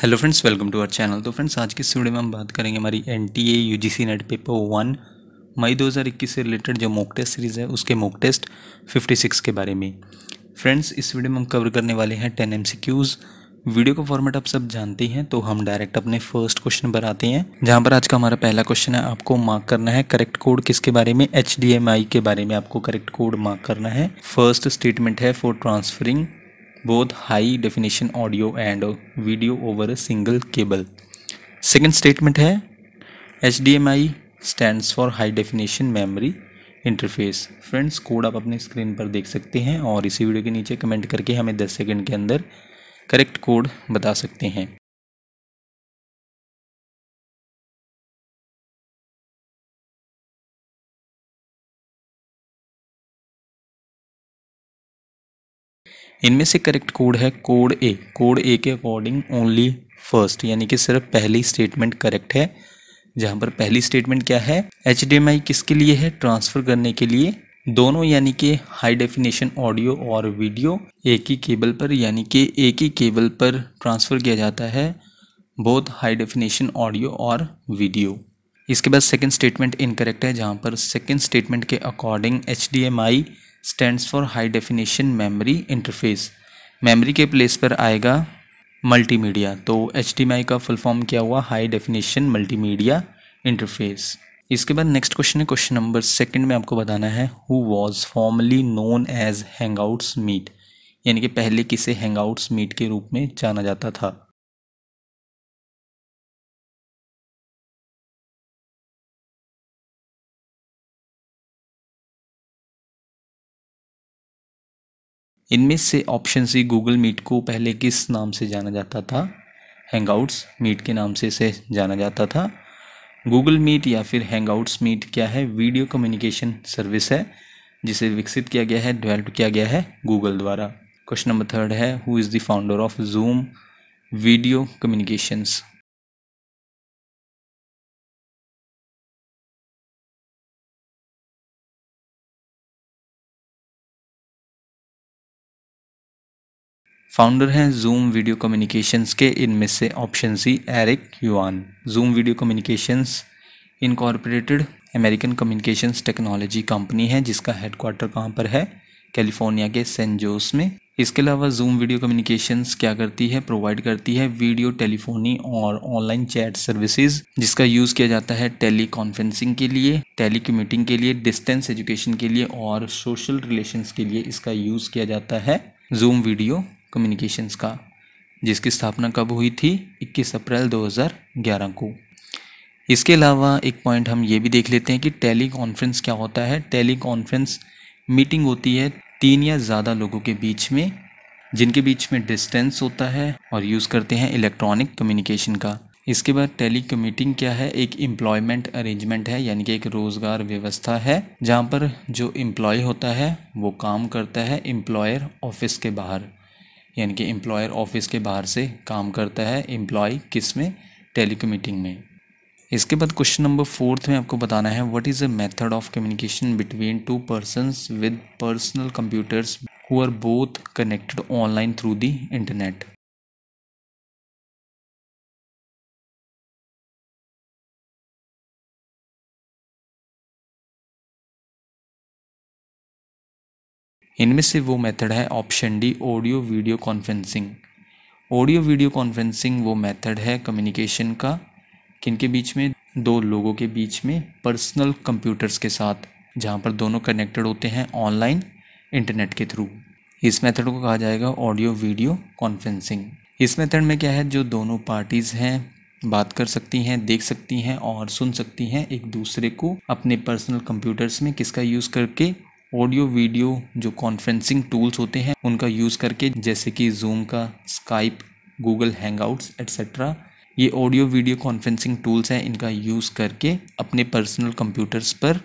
hello friends welcome to our channel तो friends आज की इस वीडियो में हम बात करेंगे हमारी N T A U G C net paper one May 2021 से रिलेटेड जो मॉक टेस्ट सीरीज़ है उसके मॉक टेस्ट 56 के बारे में फ्रेंड्स इस वीडियो में हम कवर करने वाले हैं ten M C Qs video का फॉर्मेट आप सब जानते हैं तो हम डायरेक्ट अपने फर्स्ट क्वेश्चन पर आते हैं जहाँ पर आज का हमारा पहला क्वेश्चन है आपको मार्क करना है करेक्ट कोड किसके बारे में एच के बारे में आपको करेक्ट कोड मार्क करना है फर्स्ट स्टेटमेंट है for transferring both high definition audio and video over a single cable second statement hai HDMI stands for high definition memory interface friends code आप अपने स्क्रीन पर देख सकते हैं और इसी वीडियो के नीचे कमेंट करके हमें 10 सेकंड के अंदर करेक्ट कोड बता सकते हैं इनमें से करेक्ट कोड है कोड ए कोड ए के अकॉर्डिंग ओनली फर्स्ट यानी कि सिर्फ पहली स्टेटमेंट करेक्ट है जहां पर पहली स्टेटमेंट क्या है एच किसके लिए है ट्रांसफर करने के लिए दोनों यानी कि हाई डेफिनेशन ऑडियो और वीडियो एक ही केबल पर यानी कि एक ही केबल पर ट्रांसफ़र किया जाता है बोथ हाई डेफिनेशन ऑडियो और वीडियो इसके बाद सेकंड स्टेटमेंट इनकरेक्ट है जहां पर सेकंड स्टेटमेंट के according H D M I stands for high definition memory interface memory के प्लेस पर आएगा मल्टीमीडिया तो एच का फुल फॉर्म क्या हुआ हाई डेफिनेशन मल्टीमीडिया इंटरफेस इसके बाद नेक्स्ट क्वेश्चन है क्वेश्चन नंबर सेकंड में आपको बताना है who was formerly known as Hangouts Meet यानी कि पहले किसे हैंगआउट्स मीट के रूप में जाना जाता था इनमें से ऑप्शन सी गूगल मीट को पहले किस नाम से जाना जाता था हैंगआउट्स मीट के नाम से इसे जाना जाता था गूगल मीट या फिर हैंगआउट्स मीट क्या है वीडियो कम्युनिकेशन सर्विस है जिसे विकसित किया गया है डेवलप किया गया है गूगल द्वारा क्वेश्चन नंबर थर्ड है who is the founder of Zoom video communications founder हैं जूम वीडियो कम्युनिकेशंस के इनमें से option C Eric Yuan Zoom video communications incorporated American communications technology company है जिसका हेडक्वार्टर कहाँ पर है कैलिफोर्निया के सेंट जोस में इसके अलावा जूम वीडियो कम्युनिकेशंस क्या करती है प्रोवाइड करती है वीडियो टेलीफोनी और ऑनलाइन चैट सर्विसेज जिसका यूज़ किया जाता है टेली कॉन्फ्रेंसिंग के लिए टेली कम्यूटिंग के लिए डिस्टेंस एजुकेशन के लिए और सोशल रिलेशंस के लिए इसका यूज़ किया जाता है जूम वीडियो कम्युनिकेशंस का जिसकी स्थापना कब हुई थी 21 अप्रैल 2011 को इसके अलावा एक पॉइंट हम ये भी देख लेते हैं कि टेली कॉन्फ्रेंस क्या होता है टेली कॉन्फ्रेंस मीटिंग होती है तीन या ज़्यादा लोगों के बीच में जिनके बीच में डिस्टेंस होता है और यूज़ करते हैं इलेक्ट्रॉनिक कम्युनिकेशन का इसके बाद टेली कम्यूटिंग क्या है एक एम्प्लॉयमेंट अरेंजमेंट है यानी कि एक रोज़गार व्यवस्था है जहाँ पर जो एम्प्लॉय होता है वो काम करता है एम्प्लॉयर ऑफिस के बाहर यानी कि एम्प्लॉयर ऑफिस के बाहर से काम करता है एम्प्लॉय किस में टेलीकम्यूटिंग में इसके बाद क्वेश्चन नंबर फोर्थ में आपको बताना है what is a method of communication between two person with personal computers who are both connected online through the internet इनमें से वो मेथड है option D audio video conferencing audio video conferencing वो method है कम्युनिकेशन का किनके बीच में दो लोगों के बीच में पर्सनल कंप्यूटर्स के साथ जहाँ पर दोनों कनेक्टेड होते हैं ऑनलाइन इंटरनेट के थ्रू इस मेथड को कहा जाएगा ऑडियो वीडियो कॉन्फ्रेंसिंग इस मेथड में क्या है जो दोनों पार्टीज़ हैं बात कर सकती हैं देख सकती हैं और सुन सकती हैं एक दूसरे को अपने पर्सनल कंप्यूटर्स में किसका यूज़ करके ऑडियो वीडियो जो कॉन्फ्रेंसिंग टूल्स होते हैं उनका यूज़ करके जैसे कि जूम का स्काइप गूगल हैंगआउट्स एट्सेट्रा ये ऑडियो वीडियो कॉन्फ्रेंसिंग टूल्स हैं इनका यूज़ करके अपने पर्सनल कंप्यूटर्स पर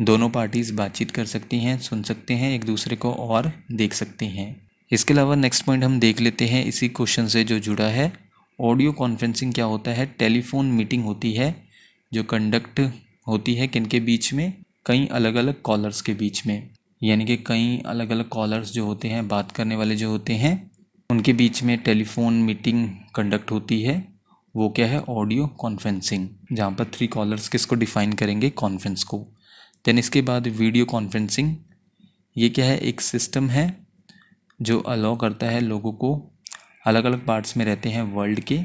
दोनों पार्टीज़ बातचीत कर सकती हैं सुन सकते हैं एक दूसरे को और देख सकते हैं इसके अलावा नेक्स्ट पॉइंट हम देख लेते हैं इसी क्वेश्चन से जो जुड़ा है ऑडियो कॉन्फ्रेंसिंग क्या होता है टेलीफोन मीटिंग होती है जो कंडक्ट होती है किन के बीच में कई अलग अलग कॉलर्स के बीच में यानी कि कई अलग अलग कॉलर्स जो होते हैं बात करने वाले जो होते हैं उनके बीच में टेलीफोन मीटिंग कंडक्ट होती है वो क्या है ऑडियो कॉन्फ्रेंसिंग जहाँ पर थ्री कॉलर्स किसको डिफाइन करेंगे कॉन्फ्रेंस को देन इसके बाद वीडियो कॉन्फ्रेंसिंग ये क्या है एक सिस्टम है जो अलाउ करता है लोगों को अलग अलग पार्ट्स में रहते हैं वर्ल्ड के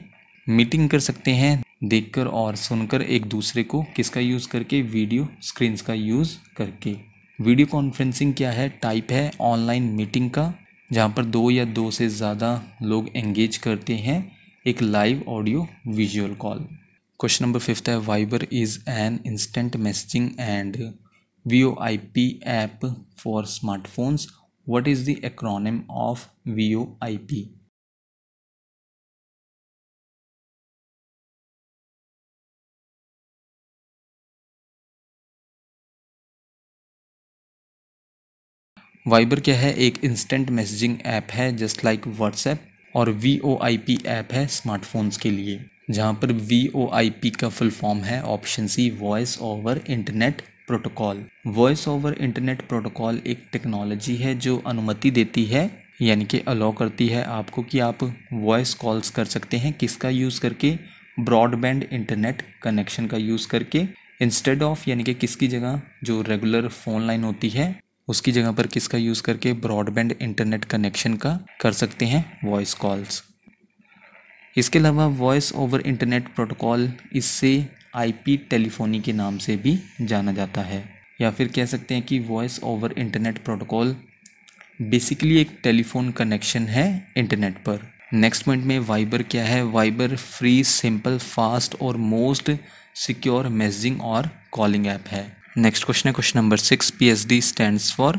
मीटिंग कर सकते हैं देखकर और सुनकर एक दूसरे को किसका यूज़ करके वीडियो स्क्रीन्स का यूज़ करके वीडियो कॉन्फ्रेंसिंग क्या है टाइप है ऑनलाइन मीटिंग का जहाँ पर दो या दो से ज़्यादा लोग एंगेज करते हैं एक live audio visual call question number fifth है Viber is an instant messaging and V O I P app for smartphones what is the acronym of V O I P Viber क्या है एक instant messaging app है just like WhatsApp और V O I P app है smartphones के लिए जहाँ पर वी ओ आई पी का फुल फॉर्म है option C voice over internet protocol voice over internet protocol एक टेक्नोलॉजी है जो अनुमति देती है यानी कि अलाउ करती है आपको कि आप वॉइस कॉल्स कर सकते हैं किसका यूज़ करके ब्रॉडबैंड इंटरनेट कनेक्शन का यूज़ करके इंस्टेड ऑफ यानी कि किसकी जगह जो रेगुलर फ़ोन लाइन होती है उसकी जगह पर किसका यूज़ करके ब्रॉडबैंड इंटरनेट कनेक्शन का कर सकते हैं वॉइस कॉल्स इसके अलावा वॉइस ओवर इंटरनेट प्रोटोकॉल इससे आईपी टेलीफोनी के नाम से भी जाना जाता है या फिर कह सकते हैं कि voice over internet protocol basically एक टेलीफोन कनेक्शन है इंटरनेट पर नेक्स्ट पॉइंट में वाइबर क्या है वाइबर फ्री सिंपल फास्ट और मोस्ट सिक्योर मैसेजिंग और कॉलिंग ऐप है नेक्स्ट क्वेश्चन है question number six P H D stand for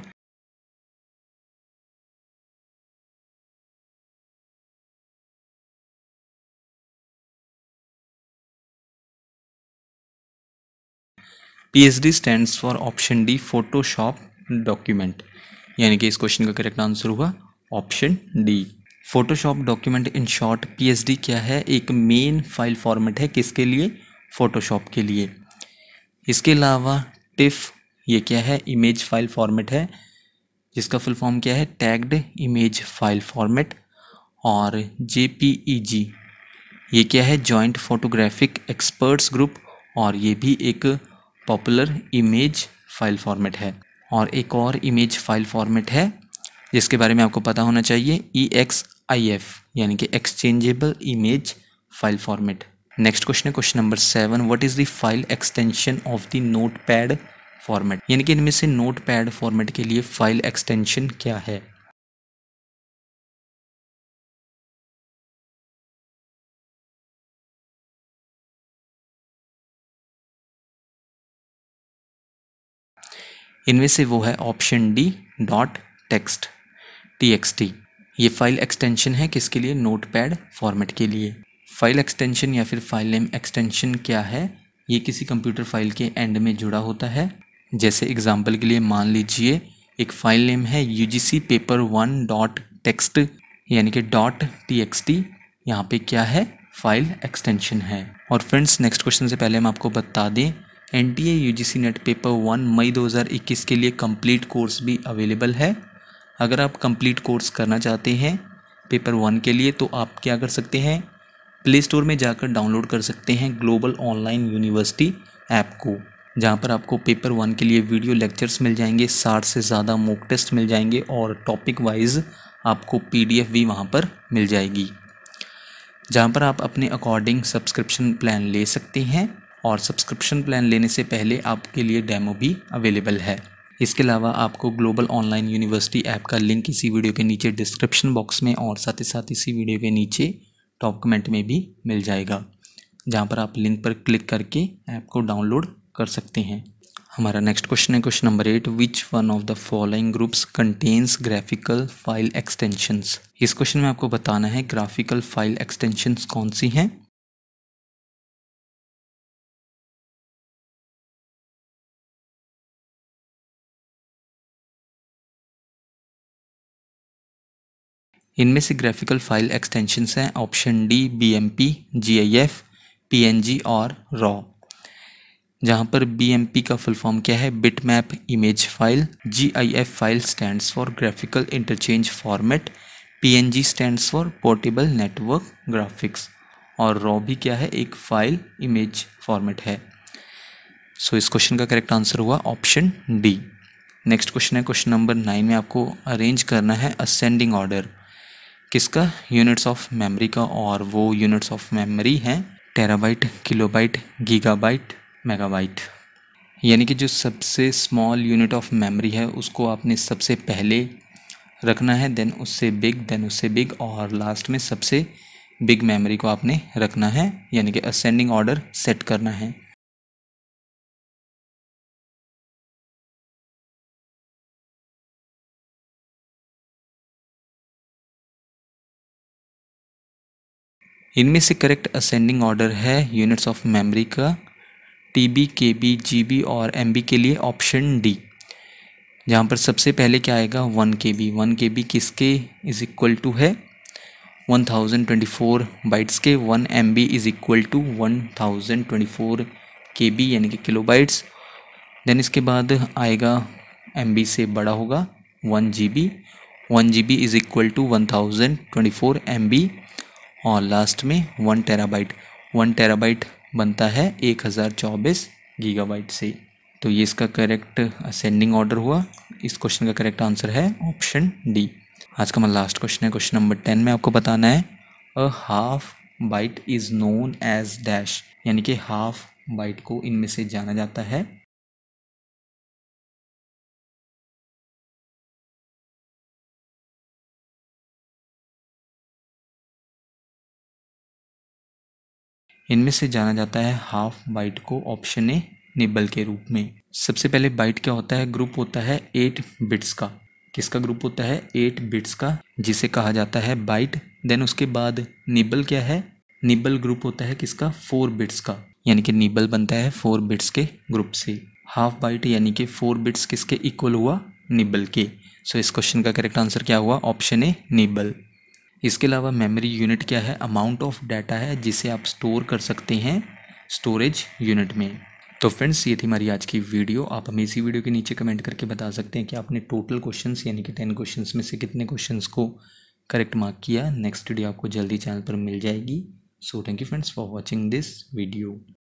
PHD stands for option D Photoshop document यानी कि इस क्वेश्चन का करेक्ट आंसर हुआ option D Photoshop document in short PHD क्या है एक मेन फाइल फॉर्मेट है किसके लिए फोटोशॉप के लिए इसके अलावा टिफ ये क्या है इमेज फाइल फॉर्मेट है जिसका फुल फॉर्म क्या है टैग्ड इमेज फाइल फॉर्मेट और जे पी ई जी ये क्या है जॉइंट फोटोग्राफिक एक्सपर्ट्स ग्रुप और ये भी एक पॉपुलर इमेज फाइल फॉर्मेट है और एक और इमेज फाइल फॉर्मेट है जिसके बारे में आपको पता होना चाहिए ई एक्स आई एफ यानी कि exchangeable image file format next question है question number seven what is the file extension of the notepad format यानी कि इनमें से नोट पैड फॉर्मेट के लिए फाइल एक्सटेंशन क्या है इनमें से वो है option D dot text T X T ये फाइल एक्सटेंशन है किसके लिए नोट पैड फॉर्मेट के लिए फाइल एक्सटेंशन या फिर फाइल नेम एक्सटेंशन क्या है ये किसी कंप्यूटर फाइल के एंड में जुड़ा होता है जैसे एग्जाम्पल के लिए मान लीजिए एक फाइल नेम है U G C paper one dot text यानी कि डॉट टी एक्स टी यहाँ पर क्या है फाइल एक्सटेंशन है और फ्रेंड्स नेक्स्ट क्वेश्चन से पहले हम आपको बता दें N T A U G C net paper one मई दो हज़ार इक्कीस के लिए कम्प्लीट कोर्स भी अवेलेबल है अगर आप कम्प्लीट कोर्स करना चाहते हैं पेपर वन के लिए तो आप क्या कर सकते हैं प्ले स्टोर में जाकर डाउनलोड कर सकते हैं ग्लोबल ऑनलाइन यूनिवर्सिटी ऐप को जहाँ पर आपको पेपर वन के लिए वीडियो लेक्चर्स मिल जाएंगे साठ से ज़्यादा मोक टेस्ट मिल जाएंगे और टॉपिक वाइज आपको पीडीएफ भी वहाँ पर मिल जाएगी जहाँ पर आप अपने अकॉर्डिंग सब्सक्रिप्शन प्लान ले सकते हैं और सब्सक्रिप्शन प्लान लेने से पहले आपके लिए डेमो भी अवेलेबल है इसके अलावा आपको ग्लोबल ऑनलाइन यूनिवर्सिटी ऐप का लिंक इसी वीडियो के नीचे डिस्क्रिप्शन बॉक्स में और साथ ही साथ इसी वीडियो के नीचे टॉप कमेंट में भी मिल जाएगा जहाँ पर आप लिंक पर क्लिक करके ऐप को डाउनलोड कर सकते हैं हमारा नेक्स्ट क्वेश्चन है question number eight which one of the following groups contains graphical file extensions इस क्वेश्चन में आपको बताना है ग्राफिकल फाइल एक्सटेंशंस कौन सी हैं इनमें से ग्राफिकल फाइल एक्सटेंशंस हैं option D B M P G I F P N G और रॉ जहाँ पर बी एम पी का फुल फॉर्म क्या है bitmap image file G I F file stand for graphical interchange format P N G stand for portable network graphics और raw भी क्या है एक फाइल इमेज फॉर्मेट है सो so, इस क्वेश्चन का करेक्ट आंसर हुआ ऑप्शन डी नेक्स्ट क्वेश्चन है क्वेश्चन नंबर नाइन में आपको अरेंज करना है असेंडिंग ऑर्डर किसका यूनिट्स ऑफ मेमोरी का और वो यूनिट्स ऑफ मेमोरी हैं टेराबाइट किलोबाइट गीगाबाइट मेगाबाइट यानी कि जो सबसे स्मॉल यूनिट ऑफ मेमोरी है उसको आपने सबसे पहले रखना है देन उससे बिग देन उससे बिग और लास्ट में सबसे बिग मेमोरी को आपने रखना है यानी कि असेंडिंग ऑर्डर सेट करना है इनमें से करेक्ट असेंडिंग ऑर्डर है यूनिट्स ऑफ मेमोरी का टीबी केबी जीबी और एमबी के लिए ऑप्शन डी जहाँ पर सबसे पहले क्या आएगा one K B one K B किसके इज इक्वल टू है one thousand twenty four bytes के one M B is equal to one thousand twenty four K B यानी कि किलो बाइट्स देन इसके बाद आएगा एम बी से बड़ा होगा one G B one G B is equal to one thousand twenty four M B और last में वन टेराबाइट वन टेराबाइट बनता है एक हज़ार चौबीस गीगाबाइट से तो ये इसका करेक्ट असेंडिंग ऑर्डर हुआ इस क्वेश्चन का करेक्ट आंसर है ऑप्शन डी आज का हमारा लास्ट क्वेश्चन है क्वेश्चन नंबर टेन में आपको बताना है a half byte is known as dash यानी कि हाफ बाइट को इनमें से जाना जाता है इनमें से जाना जाता है हाफ बाइट को ऑप्शन ए निबल के रूप में सबसे पहले बाइट क्या होता है ग्रुप होता है एट बिट्स का किसका ग्रुप होता है एट बिट्स का जिसे कहा जाता है बाइट देन उसके बाद निबल क्या है निबल ग्रुप होता है किसका फोर बिट्स का यानी कि निबल बनता है फोर बिट्स के ग्रुप से हाफ बाइट यानी कि फोर बिट्स किसके इक्वल हुआ निबल के सो so, इस क्वेश्चन का करेक्ट आंसर क्या हुआ ऑप्शन ए निबल इसके अलावा मेमोरी यूनिट क्या है अमाउंट ऑफ डाटा है जिसे आप स्टोर कर सकते हैं स्टोरेज यूनिट में तो फ्रेंड्स ये थी हमारी आज की वीडियो आप हमें इसी वीडियो के नीचे कमेंट करके बता सकते हैं कि आपने टोटल क्वेश्चंस यानी कि टेन क्वेश्चंस में से कितने क्वेश्चंस को करेक्ट मार्क किया नेक्स्ट वीडियो आपको जल्दी चैनल पर मिल जाएगी so thank you friends for watching this video